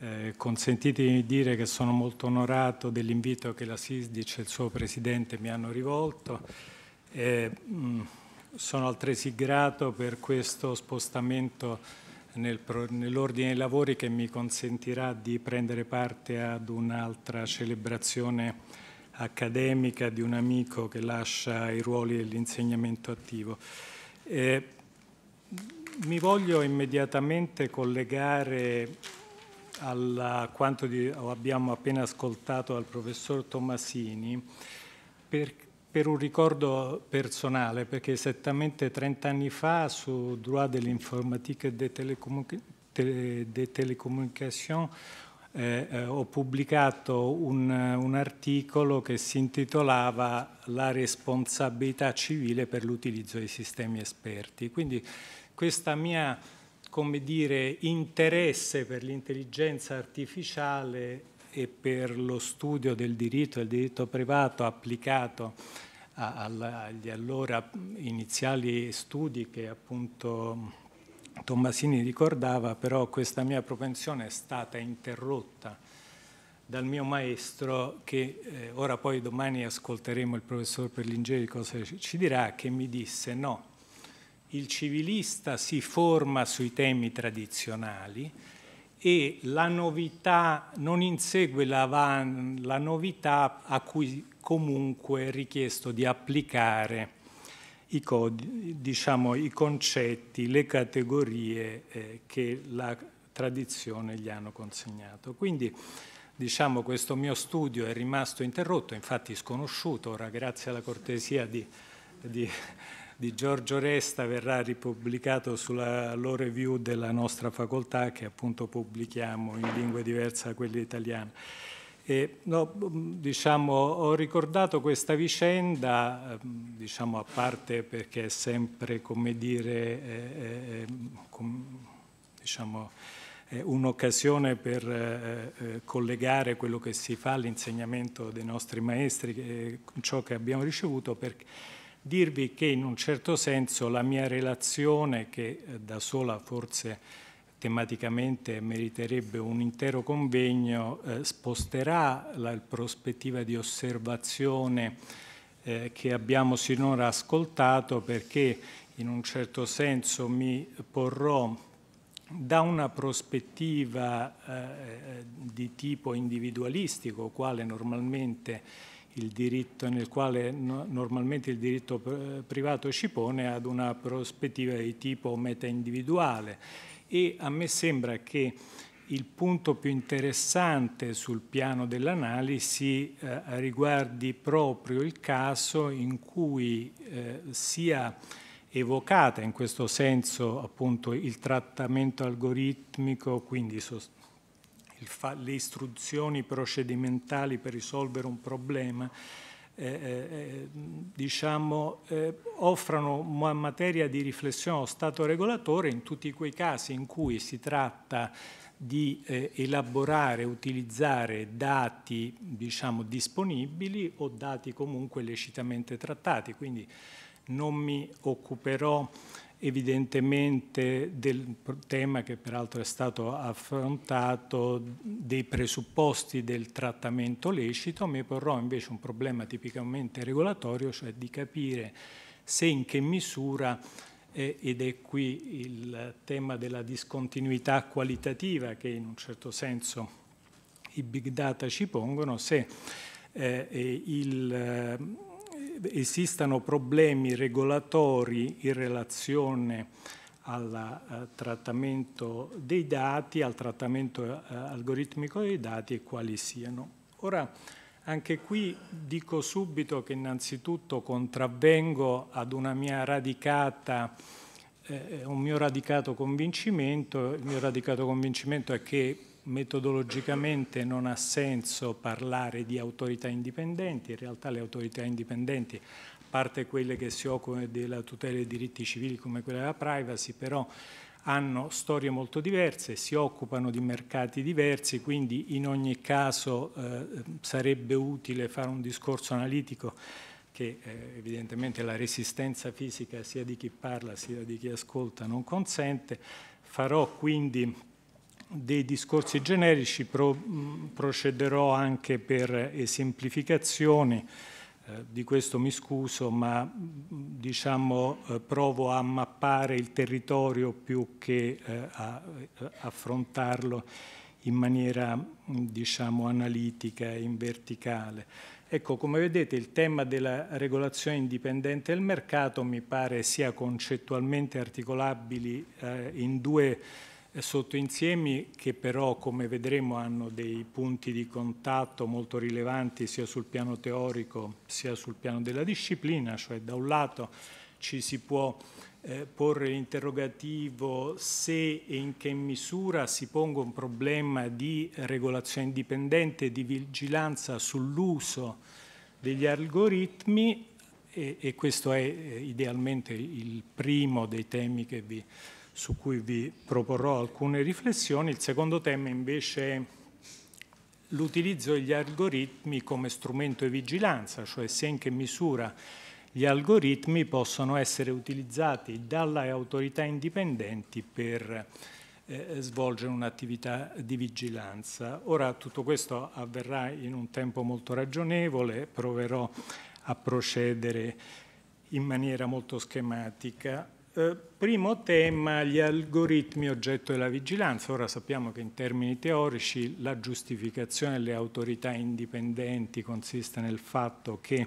Eh, consentitemi di dire che sono molto onorato dell'invito che la SISDIC e il suo Presidente mi hanno rivolto. Eh, mh, mm, sono altresì grato per questo spostamento nel nell'ordine dei lavori che mi consentirà di prendere parte ad un'altra celebrazione accademica di un amico che lascia i ruoli dell'insegnamento attivo. Eh, mi voglio immediatamente collegare a quanto di, abbiamo appena ascoltato al professor Tommasini per, per, un ricordo personale, perché esattamente 30 anni fa su Droit de l'informatique et des télécommunications de télécommunication, eh, eh, ho pubblicato un, un, articolo che si intitolava La responsabilità civile per l'utilizzo dei sistemi esperti. Quindi questa mia come dire, interesse per l'intelligenza artificiale e per lo studio del diritto, del diritto privato applicato agli allora iniziali studi che appunto Tommasini ricordava, però questa mia propensione è stata interrotta dal mio maestro che eh, ora poi domani ascolteremo il professor Perlingeri cosa ci dirà, che mi disse no, il civilista si forma sui temi tradizionali e la novità non insegue la, van, la novità a cui comunque è richiesto di applicare i, codi, diciamo, i concetti, le categorie eh, che la tradizione gli hanno consegnato. Quindi diciamo, questo mio studio è rimasto interrotto, infatti sconosciuto, ora grazie alla cortesia di, di di Giorgio Resta verrà ripubblicato sulla law review della nostra facoltà che appunto pubblichiamo in lingue diverse da quelle italiane. E, no, diciamo, ho ricordato questa vicenda, ehm, diciamo, a parte perché è sempre come dire, eh, eh, com, diciamo, un'occasione per eh, eh, collegare quello che si fa all'insegnamento dei nostri maestri, eh, ciò che abbiamo ricevuto, perché dirvi che in un certo senso la mia relazione, che eh, da sola forse tematicamente meriterebbe un intero convegno, eh, sposterà la prospettiva di osservazione eh, che abbiamo sinora ascoltato perché in un certo senso mi porrò da una prospettiva eh, eh di tipo individualistico, quale normalmente il diritto, nel quale no, normalmente il diritto privato ci pone ad una prospettiva di tipo meta-individuale e a me sembra che il punto più interessante sul piano dell'analisi eh, riguardi proprio il caso in cui eh, sia evocata in questo senso appunto il trattamento algoritmico, quindi sostanzialmente le istruzioni procedimentali per risolvere un problema, eh, eh, eh diciamo, eh, offrano una materia di riflessione allo Stato regolatore in tutti quei casi in cui si tratta di eh, elaborare, utilizzare dati diciamo, disponibili o dati comunque lecitamente trattati. Quindi non mi occuperò evidentemente del tema che peraltro è stato affrontato dei presupposti del trattamento lecito, mi porrò invece un problema tipicamente regolatorio, cioè di capire se in che misura eh, ed è qui il tema della discontinuità qualitativa che in un certo senso i big data ci pongono, se eh, il, esistano problemi regolatori in relazione al uh, trattamento dei dati, al trattamento uh, algoritmico dei dati e quali siano. Ora, anche qui dico subito che innanzitutto contravvengo ad una mia radicata eh, eh un mio radicato convincimento, il mio radicato convincimento è che metodologicamente non ha senso parlare di autorità indipendenti, in realtà le autorità indipendenti, a parte quelle che si occupano della tutela dei diritti civili come quella della privacy, però hanno storie molto diverse, si occupano di mercati diversi, quindi in ogni caso eh, sarebbe utile fare un discorso analitico che eh, evidentemente la resistenza fisica sia di chi parla sia di chi ascolta non consente. Farò quindi dei discorsi generici pro, procederò anche per esemplificazioni, eh, di questo mi scuso, ma diciamo eh, provo a mappare il territorio più che eh, a, a eh, affrontarlo in maniera diciamo analitica, e in verticale. Ecco, come vedete il tema della regolazione indipendente del mercato mi pare sia concettualmente articolabile eh, in due eh, sottoinsiemi che però, come vedremo, hanno dei punti di contatto molto rilevanti sia sul piano teorico sia sul piano della disciplina, cioè da un lato ci si può eh, porre l'interrogativo se e in che misura si ponga un problema di regolazione indipendente, di vigilanza sull'uso degli algoritmi e, e questo è eh, idealmente il primo dei temi che vi su cui vi proporrò alcune riflessioni. Il secondo tema invece è l'utilizzo degli algoritmi come strumento di vigilanza, cioè se in che misura gli algoritmi possono essere utilizzati dalle autorità indipendenti per eh, svolgere un'attività di vigilanza. Ora tutto questo avverrà in un tempo molto ragionevole, proverò a procedere in maniera molto schematica. Eh, primo tema, gli algoritmi oggetto della vigilanza. Ora sappiamo che in termini teorici la giustificazione delle autorità indipendenti consiste nel fatto che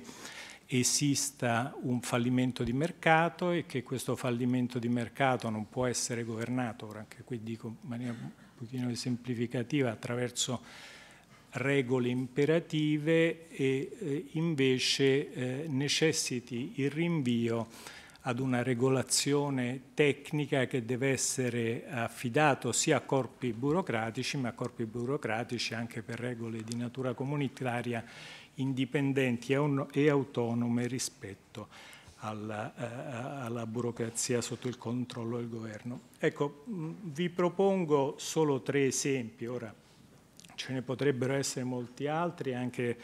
esista un fallimento di mercato e che questo fallimento di mercato non può essere governato, ora anche qui dico in maniera un pochino semplificativa, attraverso regole imperative e eh, invece eh, necessiti il rinvio ad una regolazione tecnica che deve essere affidato sia a corpi burocratici, ma a corpi burocratici anche per regole di natura comunitaria indipendenti e autonome rispetto alla, eh, alla burocrazia sotto il controllo del governo. Ecco, vi propongo solo tre esempi, ora ce ne potrebbero essere molti altri, anche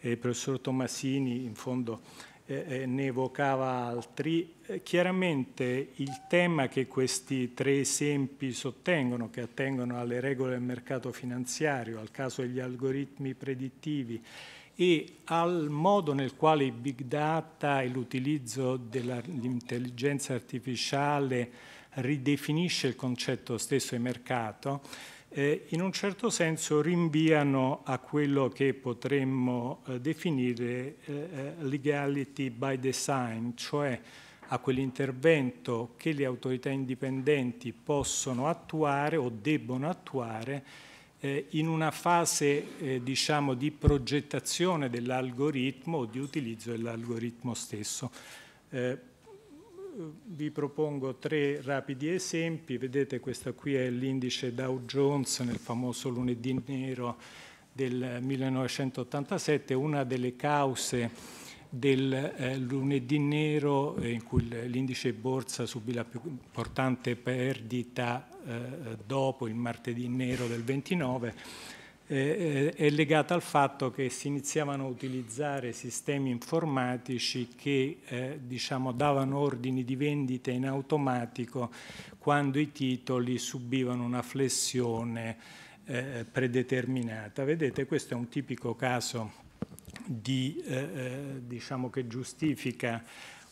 eh, il professor Tomasini in fondo eh, eh, ne evocava altri, eh, chiaramente il tema che questi tre esempi sottengono, che attengono alle regole del mercato finanziario, al caso degli algoritmi predittivi e al modo nel quale i big data e l'utilizzo dell'intelligenza artificiale ridefinisce il concetto stesso di mercato, eh, in un certo senso rinviano a quello che potremmo eh, definire eh, eh, legality by design, cioè a quell'intervento che le autorità indipendenti possono attuare o debbono attuare eh, in una fase eh, diciamo, di progettazione dell'algoritmo o di utilizzo dell'algoritmo stesso vi propongo tre rapidi esempi. Vedete questo qui è l'indice Dow Jones nel famoso lunedì nero del 1987, una delle cause del eh, lunedì nero eh, in cui l'indice borsa subì la più importante perdita eh, dopo il martedì nero del 29 eh, eh, è legata al fatto che si iniziavano a utilizzare sistemi informatici che eh, diciamo, davano ordini di vendita in automatico quando i titoli subivano una flessione eh, predeterminata. Vedete, questo è un tipico caso di, eh, eh, diciamo che giustifica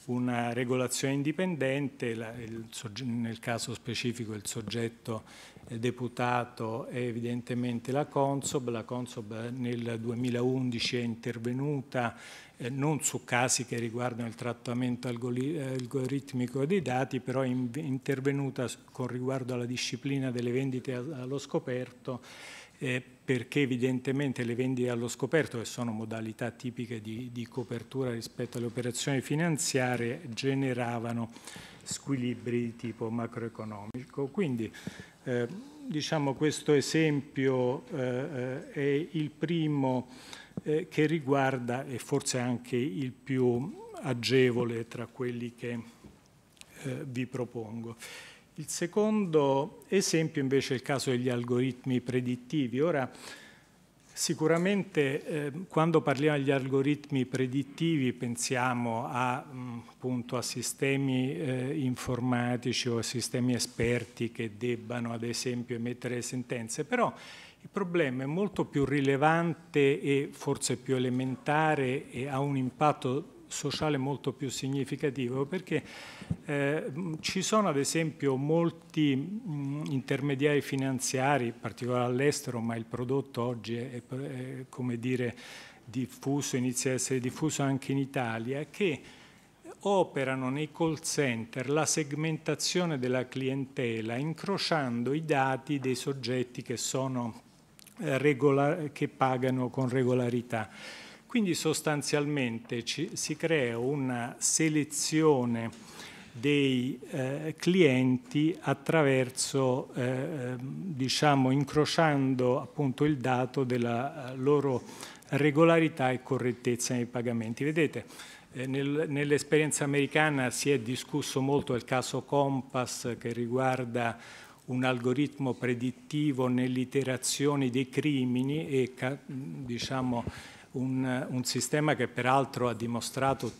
una regolazione indipendente, la, il, nel caso specifico il soggetto eh, deputato è evidentemente la Consob, la Consob nel 2011 è intervenuta eh, non su casi che riguardano il trattamento eh, algoritmico dei dati, però è in, intervenuta con riguardo alla disciplina delle vendite allo scoperto eh, perché evidentemente le vendite allo scoperto, che sono modalità tipiche di, di copertura rispetto alle operazioni finanziarie, generavano squilibri di tipo macroeconomico. Quindi eh, diciamo questo esempio eh, eh è il primo eh, che riguarda e forse anche il più agevole tra quelli che eh, vi propongo. Il secondo esempio invece è il caso degli algoritmi predittivi. Ora, Sicuramente eh, quando parliamo di algoritmi predittivi pensiamo a, mh, mm, appunto, a sistemi eh, informatici o a sistemi esperti che debbano ad esempio emettere sentenze, però il problema è molto più rilevante e forse più elementare e ha un impatto sociale molto più significativo perché eh, ci sono ad esempio molti mh, intermediari finanziari, in particolare all'estero, ma il prodotto oggi è, è, come dire diffuso, inizia ad essere diffuso anche in Italia, che operano nei call center la segmentazione della clientela incrociando i dati dei soggetti che, sono, eh, che pagano con regolarità quindi sostanzialmente ci, si crea una selezione dei eh, clienti attraverso, eh, diciamo, incrociando appunto il dato della eh, loro regolarità e correttezza nei pagamenti. Vedete, eh, nel, nell'esperienza americana si è discusso molto il caso Compass che riguarda un algoritmo predittivo nell'iterazione dei crimini e diciamo, un, un sistema che peraltro ha dimostrato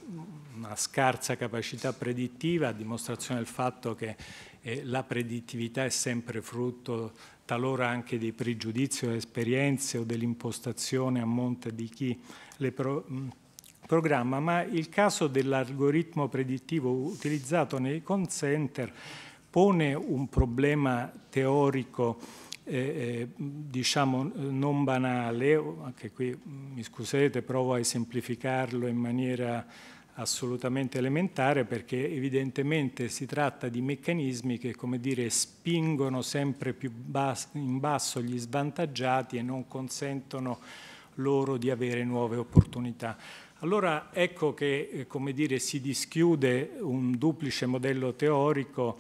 una scarsa capacità predittiva, a dimostrazione del fatto che eh, la predittività è sempre frutto talora anche dei pregiudizi o esperienze o dell'impostazione a monte di chi le pro mm, programma, ma il caso dell'algoritmo predittivo utilizzato nei consenter pone un problema teorico eh, eh, diciamo eh, non banale, anche qui mm, mi scuserete, provo a esemplificarlo in maniera assolutamente elementare perché evidentemente si tratta di meccanismi che come dire spingono sempre più bas in basso gli svantaggiati e non consentono loro di avere nuove opportunità. Allora ecco che eh, come dire, si dischiude un duplice modello teorico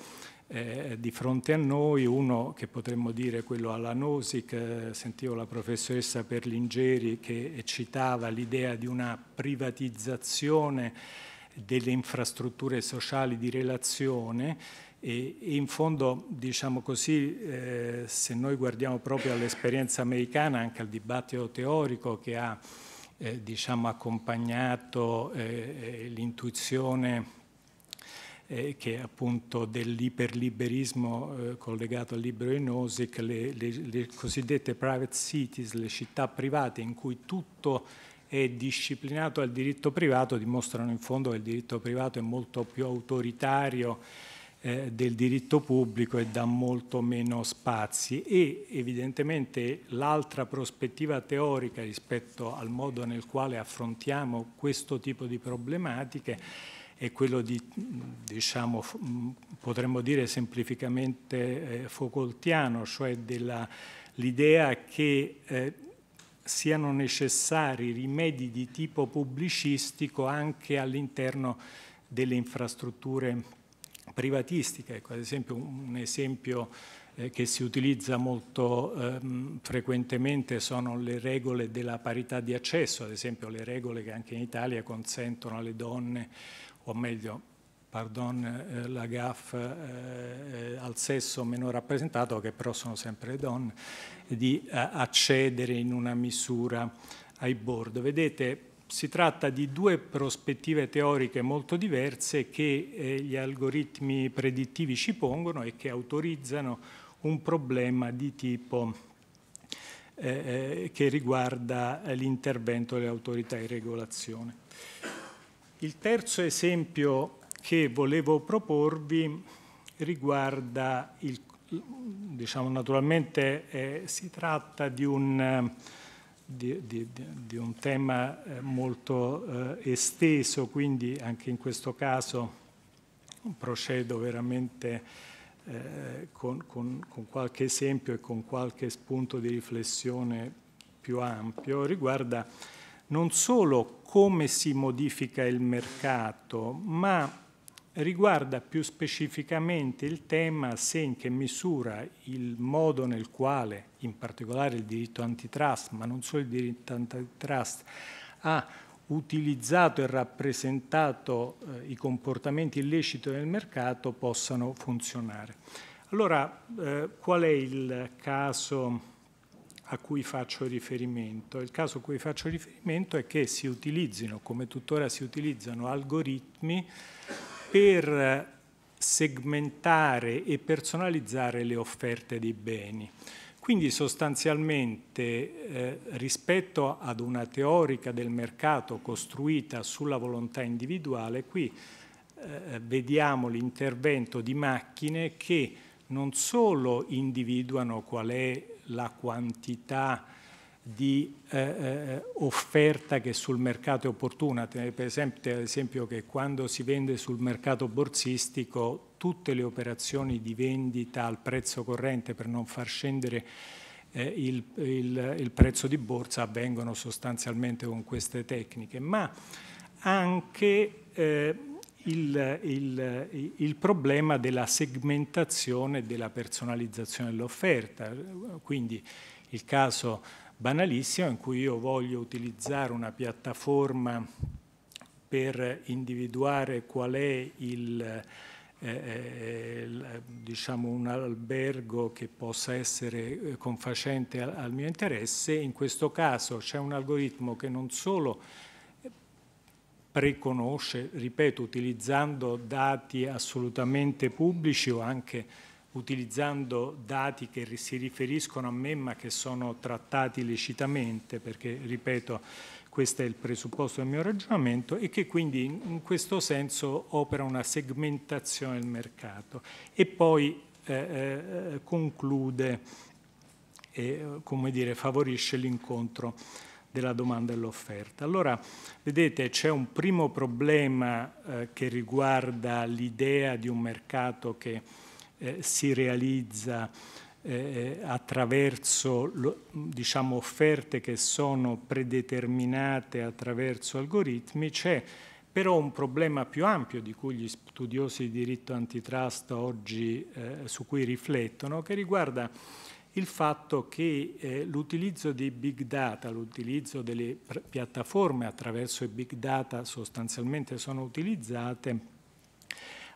eh, di fronte a noi, uno che potremmo dire quello alla NOSIC, eh, sentivo la professoressa Perlingeri che citava l'idea di una privatizzazione delle infrastrutture sociali di relazione e, in fondo, diciamo così, eh, se noi guardiamo proprio all'esperienza americana, anche al dibattito teorico che ha eh, diciamo, accompagnato eh, l'intuizione eh, che appunto dell'iperliberismo eh, collegato al libro di Nozick, le, le, le cosiddette private cities, le città private in cui tutto è disciplinato al diritto privato, dimostrano in fondo che il diritto privato è molto più autoritario eh, del diritto pubblico e dà molto meno spazi e evidentemente l'altra prospettiva teorica rispetto al modo nel quale affrontiamo questo tipo di problematiche è quello di, diciamo, mm, potremmo dire semplificamente eh, Foucaultiano, cioè dell'idea che eh, siano necessari rimedi di tipo pubblicistico anche all'interno delle infrastrutture privatistiche. Ecco, ad esempio un esempio eh, che si utilizza molto ehm, frequentemente sono le regole della parità di accesso, ad esempio le regole che anche in Italia consentono alle donne o meglio, pardon eh, la GAF eh, eh, al sesso meno rappresentato, che però sono sempre le donne, di eh, accedere in una misura ai board. Vedete, si tratta di due prospettive teoriche molto diverse che eh, gli algoritmi predittivi ci pongono e che autorizzano un problema di tipo eh, eh che riguarda l'intervento delle autorità di regolazione. Il terzo esempio che volevo proporvi riguarda il, diciamo naturalmente eh, si tratta di un, di, di, di un tema eh, molto eh, esteso, quindi anche in questo caso procedo veramente eh, con, con, con qualche esempio e con qualche spunto di riflessione più ampio, riguarda non solo come si modifica il mercato, ma riguarda più specificamente il tema se in che misura il modo nel quale, in particolare il diritto antitrust, ma non solo il diritto antitrust, ha utilizzato e rappresentato eh, i comportamenti illeciti nel mercato possano funzionare. Allora, eh, qual è il caso a cui faccio riferimento. Il caso a cui faccio riferimento è che si utilizzino, come tuttora si utilizzano, algoritmi per segmentare e personalizzare le offerte di beni. Quindi sostanzialmente eh, rispetto ad una teorica del mercato costruita sulla volontà individuale, qui eh, vediamo l'intervento di macchine che non solo individuano qual è la quantità di eh, eh offerta che sul mercato è opportuna, per esempio, ad esempio che quando si vende sul mercato borsistico tutte le operazioni di vendita al prezzo corrente per non far scendere eh, il, il, il, prezzo di borsa avvengono sostanzialmente con queste tecniche, ma anche eh, il, il, il problema della segmentazione e della personalizzazione dell'offerta. Quindi il caso banalissimo in cui io voglio utilizzare una piattaforma per individuare qual è il, eh, eh diciamo un albergo che possa essere eh, confacente al, al mio interesse, in questo caso c'è un algoritmo che non solo preconosce, ripeto, utilizzando dati assolutamente pubblici o anche utilizzando dati che si riferiscono a me ma che sono trattati lecitamente, perché, ripeto, questo è il presupposto del mio ragionamento, e che quindi in questo senso opera una segmentazione del mercato. E poi eh, eh conclude eh, come dire, favorisce l'incontro della domanda e dell'offerta. Allora, vedete, c'è un primo problema eh, che riguarda l'idea di un mercato che eh, si realizza eh, eh, attraverso lo, diciamo, offerte che sono predeterminate attraverso algoritmi, c'è però un problema più ampio di cui gli studiosi di diritto antitrust oggi eh, su cui riflettono, che riguarda il fatto che eh, l'utilizzo dei big data, l'utilizzo delle piattaforme attraverso i big data sostanzialmente sono utilizzate,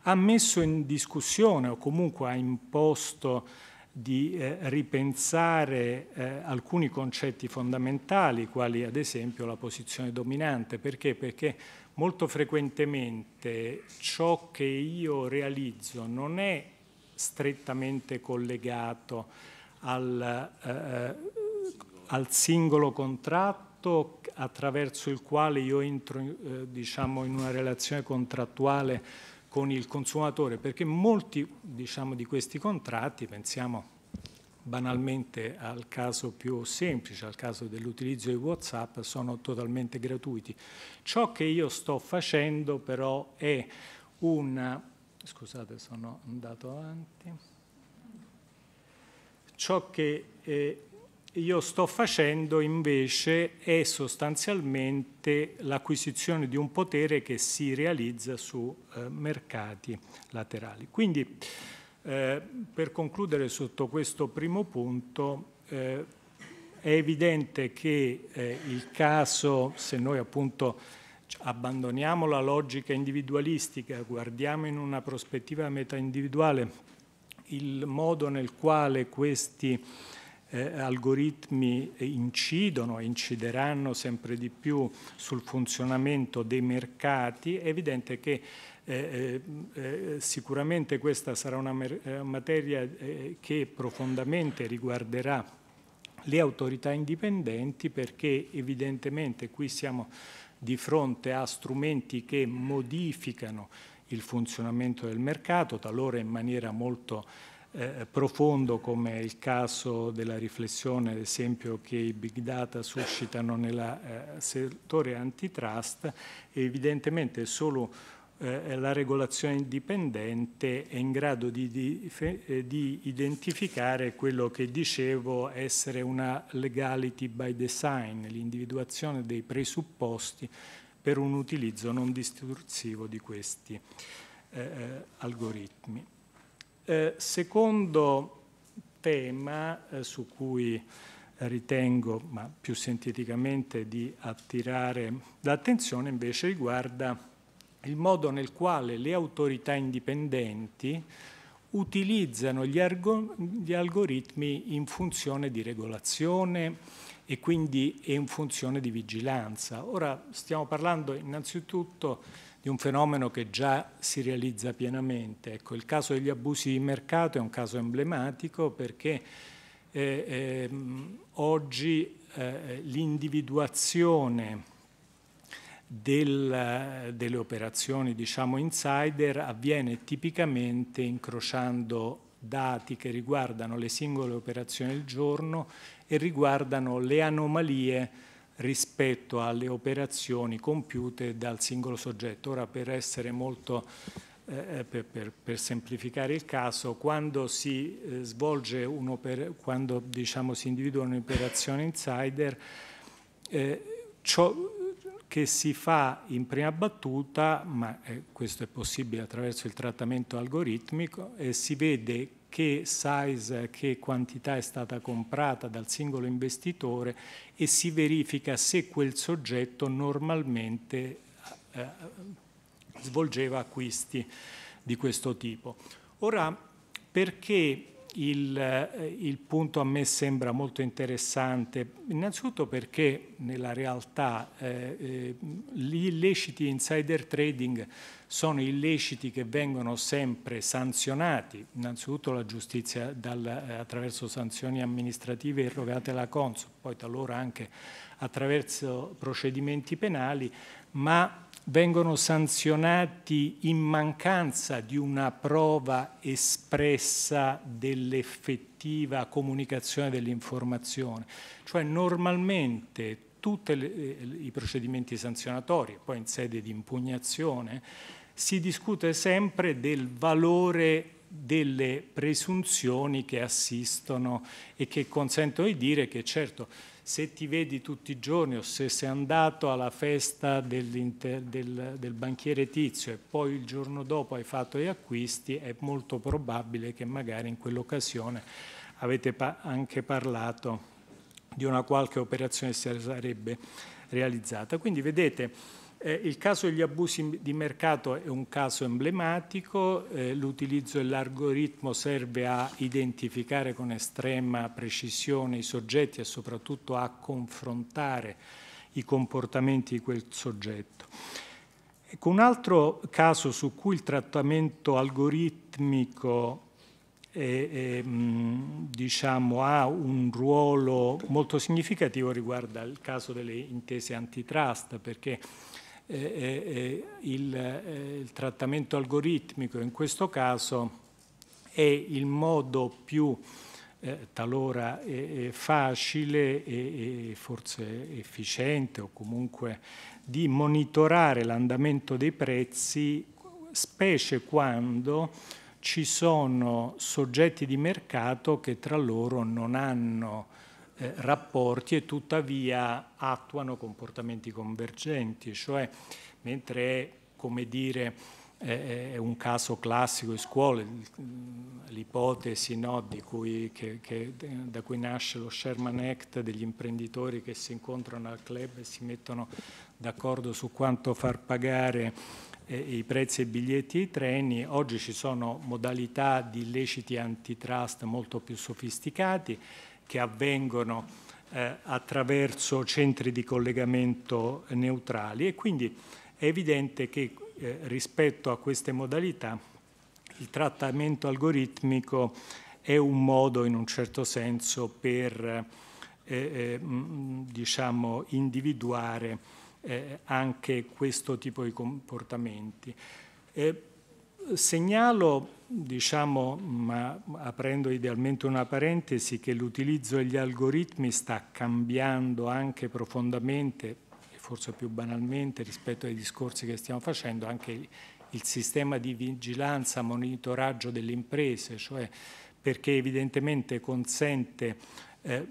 ha messo in discussione o comunque ha imposto di eh, ripensare eh, alcuni concetti fondamentali, quali ad esempio la posizione dominante. Perché? Perché molto frequentemente ciò che io realizzo non è strettamente collegato al, eh, eh, al singolo contratto attraverso il quale io entro eh, diciamo, in una relazione contrattuale con il consumatore, perché molti diciamo, di questi contratti, pensiamo banalmente al caso più semplice, al caso dell'utilizzo di Whatsapp, sono totalmente gratuiti. Ciò che io sto facendo però è una... scusate sono andato avanti ciò che eh, io sto facendo invece è sostanzialmente l'acquisizione di un potere che si realizza su eh, mercati laterali. Quindi eh, per concludere sotto questo primo punto eh, è evidente che eh, il caso, se noi appunto abbandoniamo la logica individualistica, guardiamo in una prospettiva meta individuale il modo nel quale questi eh, algoritmi incidono e incideranno sempre di più sul funzionamento dei mercati, è evidente che eh, eh, eh sicuramente questa sarà una eh, materia eh, che profondamente riguarderà le autorità indipendenti perché evidentemente qui siamo di fronte a strumenti che modificano il funzionamento del mercato, talora in maniera molto eh, profondo come il caso della riflessione ad esempio che i big data suscitano nel eh, settore antitrust evidentemente solo eh, la regolazione indipendente è in grado di, di, eh, di, identificare quello che dicevo essere una legality by design, l'individuazione dei presupposti per un utilizzo non distorsivo di questi eh, eh, algoritmi. Eh, secondo tema eh, su cui ritengo, ma più sinteticamente, di attirare l'attenzione invece riguarda il modo nel quale le autorità indipendenti utilizzano gli, gli algoritmi in funzione di regolazione, e quindi è in funzione di vigilanza. Ora stiamo parlando innanzitutto di un fenomeno che già si realizza pienamente. Ecco, il caso degli abusi di mercato è un caso emblematico perché eh, eh, oggi eh, l'individuazione del, delle operazioni diciamo insider avviene tipicamente incrociando dati che riguardano le singole operazioni del giorno e riguardano le anomalie rispetto alle operazioni compiute dal singolo soggetto. Ora per essere molto eh, eh, per, per, per, semplificare il caso, quando si eh, svolge un'operazione, quando diciamo, si individua un'operazione insider, eh, ciò che si fa in prima battuta, ma eh, questo è possibile attraverso il trattamento algoritmico, si vede che size, che quantità è stata comprata dal singolo investitore e si verifica se quel soggetto normalmente eh, svolgeva acquisti di questo tipo. Ora, perché il, eh, il, punto a me sembra molto interessante, innanzitutto perché nella realtà eh, eh, gli illeciti insider trading sono illeciti che vengono sempre sanzionati, innanzitutto la giustizia dal, eh, attraverso sanzioni amministrative erogate alla Consob, poi talora anche attraverso procedimenti penali, ma vengono sanzionati in mancanza di una prova espressa dell'effettiva comunicazione dell'informazione. Cioè normalmente tutti eh, i procedimenti sanzionatori, poi in sede di impugnazione, si discute sempre del valore delle presunzioni che assistono e che consentono di dire che certo se ti vedi tutti i giorni o se sei andato alla festa del, del banchiere tizio e poi il giorno dopo hai fatto gli acquisti, è molto probabile che magari in quell'occasione avete pa anche parlato di una qualche operazione che si sarebbe realizzata. Quindi vedete eh, il caso degli abusi di mercato è un caso emblematico, eh, l'utilizzo dell'algoritmo serve a identificare con estrema precisione i soggetti e soprattutto a confrontare i comportamenti di quel soggetto. Ecco, un altro caso su cui il trattamento algoritmico e, e, diciamo, ha un ruolo molto significativo riguarda il caso delle intese antitrust, perché eh, il, eh, il, trattamento algoritmico in questo caso è il modo più eh, talora facile e, e forse efficiente o comunque di monitorare l'andamento dei prezzi, specie quando ci sono soggetti di mercato che tra loro non hanno eh, rapporti e tuttavia attuano comportamenti convergenti, cioè mentre è, come dire, è un caso classico in scuola, mm, l'ipotesi no, cui, che, che, da cui nasce lo Sherman Act degli imprenditori che si incontrano al club e si mettono d'accordo su quanto far pagare eh, i prezzi e i biglietti e i treni, oggi ci sono modalità di illeciti antitrust molto più sofisticati che avvengono eh, attraverso centri di collegamento neutrali e quindi è evidente che eh, rispetto a queste modalità il trattamento algoritmico è un modo in un certo senso per eh, eh, diciamo, individuare eh, anche questo tipo di comportamenti. Eh, segnalo, diciamo, ma aprendo idealmente una parentesi, che l'utilizzo degli algoritmi sta cambiando anche profondamente, e forse più banalmente rispetto ai discorsi che stiamo facendo, anche il sistema di vigilanza, monitoraggio delle imprese, cioè perché evidentemente consente eh,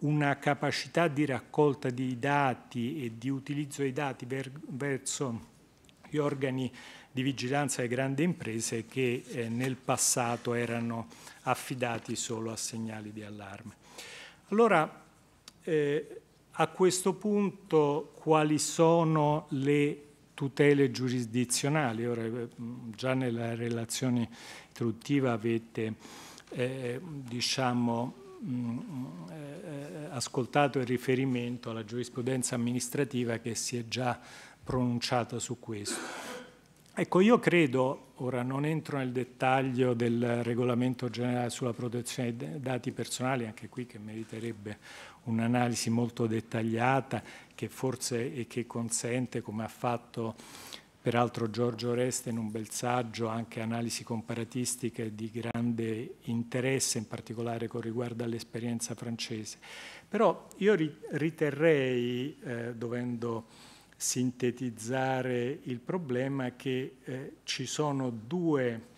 una capacità di raccolta di dati e di utilizzo dei dati verso gli organi di vigilanza delle grandi imprese che eh, nel passato erano affidati solo a segnali di allarme. Allora, eh, a questo punto quali sono le tutele giurisdizionali? Ora, eh, già nella relazione introduttiva avete eh, diciamo, eh, ascoltato il riferimento alla giurisprudenza amministrativa che si è già pronunciata su questo. Ecco, io credo, ora non entro nel dettaglio del regolamento generale sulla protezione dei dati personali, anche qui che meriterebbe un'analisi molto dettagliata che forse e che consente, come ha fatto Peraltro Giorgio Oreste in un bel saggio, anche analisi comparatistiche di grande interesse, in particolare con riguardo all'esperienza francese. Però io riterrei, eh, dovendo sintetizzare il problema, che eh, ci sono due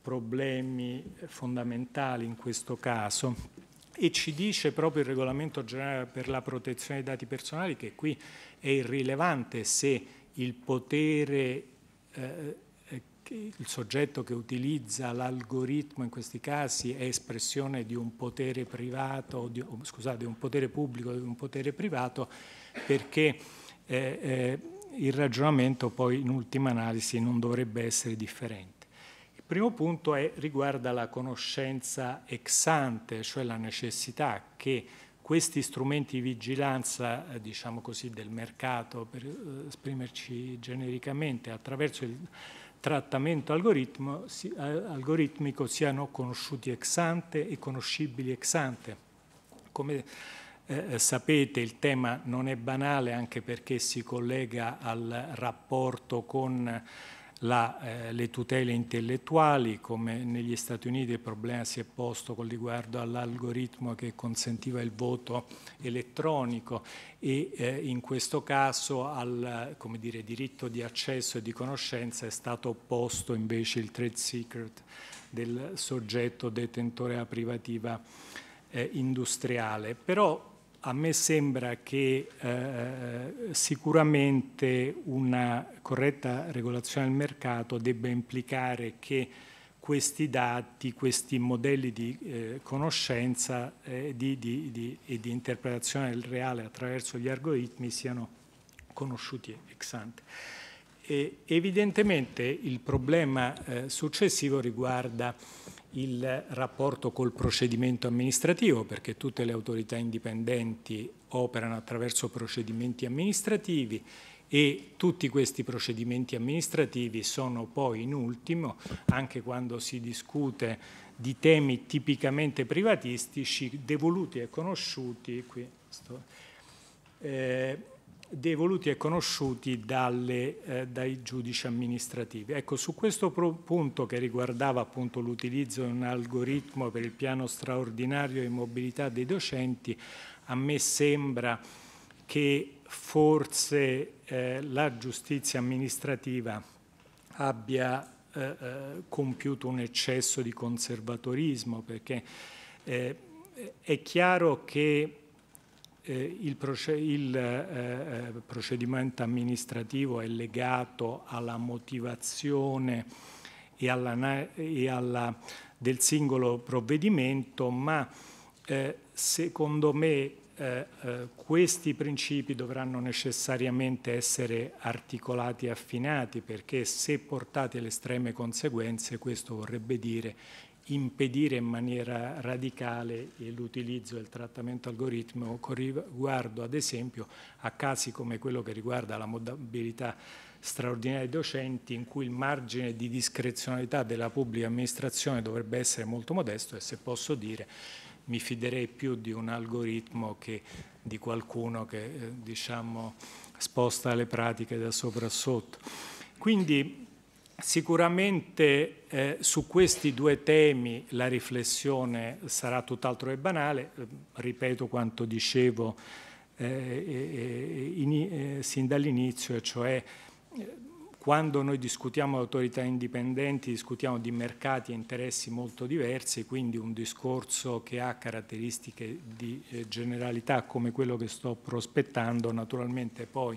problemi fondamentali in questo caso e ci dice proprio il regolamento generale per la protezione dei dati personali che qui è irrilevante se il potere, eh, il soggetto che utilizza l'algoritmo in questi casi è espressione di un potere privato, di, scusate, un potere pubblico o di un potere privato, perché eh, eh, il ragionamento poi in ultima analisi non dovrebbe essere differente. Il primo punto è, riguarda la conoscenza ex ante, cioè la necessità che questi strumenti di vigilanza eh, diciamo così, del mercato, per eh, esprimerci genericamente, attraverso il trattamento algoritmico siano conosciuti ex ante e conoscibili ex ante. Come eh, eh, sapete il tema non è banale anche perché si collega al rapporto con la, eh, le tutele intellettuali, come negli Stati Uniti il problema si è posto con riguardo all'algoritmo che consentiva il voto elettronico e eh, in questo caso al dire, diritto di accesso e di conoscenza è stato opposto invece il trade secret del soggetto detentore a privativa eh, industriale. Però a me sembra che eh, sicuramente una corretta regolazione del mercato debba implicare che questi dati, questi modelli di eh, conoscenza eh, di, di, di, e di interpretazione del reale attraverso gli algoritmi siano conosciuti ex ante. E evidentemente il problema eh, successivo riguarda il rapporto col procedimento amministrativo, perché tutte le autorità indipendenti operano attraverso procedimenti amministrativi e tutti questi procedimenti amministrativi sono poi in ultimo, anche quando si discute di temi tipicamente privatistici, devoluti e conosciuti, qui, sto, eh, devoluti e conosciuti dalle, eh, dai giudici amministrativi. Ecco, su questo punto che riguardava appunto l'utilizzo di un algoritmo per il piano straordinario di mobilità dei docenti, a me sembra che forse eh, la giustizia amministrativa abbia eh, eh compiuto un eccesso di conservatorismo, perché eh, è chiaro che eh, il, proced il eh, eh, procedimento amministrativo è legato alla motivazione e alla, e alla del singolo provvedimento, ma eh, secondo me eh, eh, questi principi dovranno necessariamente essere articolati e affinati perché se portati alle estreme conseguenze questo vorrebbe dire impedire in maniera radicale l'utilizzo del trattamento algoritmo con riguardo ad esempio a casi come quello che riguarda la mobilità straordinaria dei docenti in cui il margine di discrezionalità della pubblica amministrazione dovrebbe essere molto modesto e se posso dire mi fiderei più di un algoritmo che di qualcuno che eh, diciamo, sposta le pratiche da sopra a sotto. Quindi sicuramente eh, su questi due temi la riflessione sarà tutt'altro che banale, ripeto quanto dicevo eh, in, eh, sin dall'inizio, cioè eh, quando noi discutiamo di autorità indipendenti discutiamo di mercati e interessi molto diversi, quindi un discorso che ha caratteristiche di eh, generalità come quello che sto prospettando naturalmente poi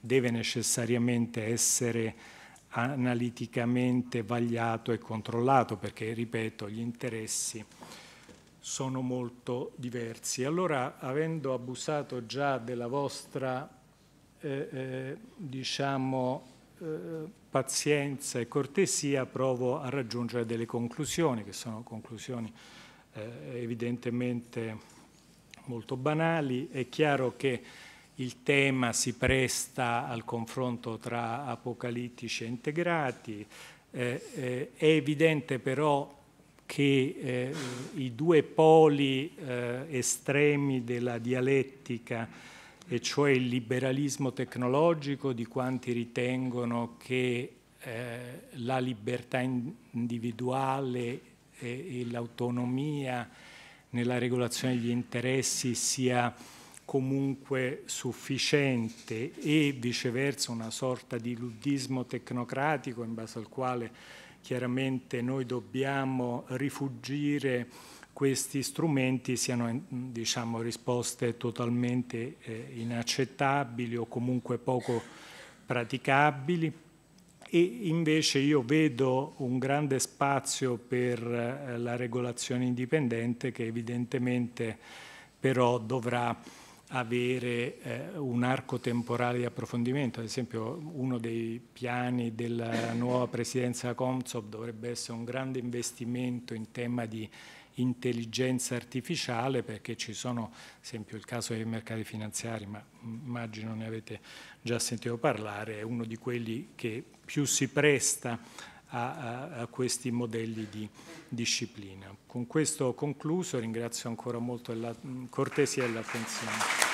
deve necessariamente essere analiticamente vagliato e controllato perché, ripeto, gli interessi sono molto diversi. Allora, avendo abusato già della vostra, eh, eh, diciamo, eh, pazienza e cortesia provo a raggiungere delle conclusioni, che sono conclusioni eh, evidentemente molto banali. È chiaro che il tema si presta al confronto tra apocalittici e integrati, eh, eh, è evidente però che eh, i due poli eh, estremi della dialettica e cioè il liberalismo tecnologico di quanti ritengono che eh, la libertà individuale e, e l'autonomia nella regolazione degli interessi sia comunque sufficiente e viceversa una sorta di luddismo tecnocratico in base al quale chiaramente noi dobbiamo rifugire questi strumenti siano eh, diciamo, risposte totalmente eh, inaccettabili o comunque poco praticabili e invece io vedo un grande spazio per eh, la regolazione indipendente che evidentemente però dovrà avere eh, un arco temporale di approfondimento, ad esempio uno dei piani della nuova presidenza Consob dovrebbe essere un grande investimento in tema di intelligenza artificiale perché ci sono, ad esempio il caso dei mercati finanziari, ma immagino ne avete già sentito parlare, è uno di quelli che più si presta a, a, a questi modelli di disciplina. Con questo concluso, ringrazio ancora molto la cortesia e l'attenzione.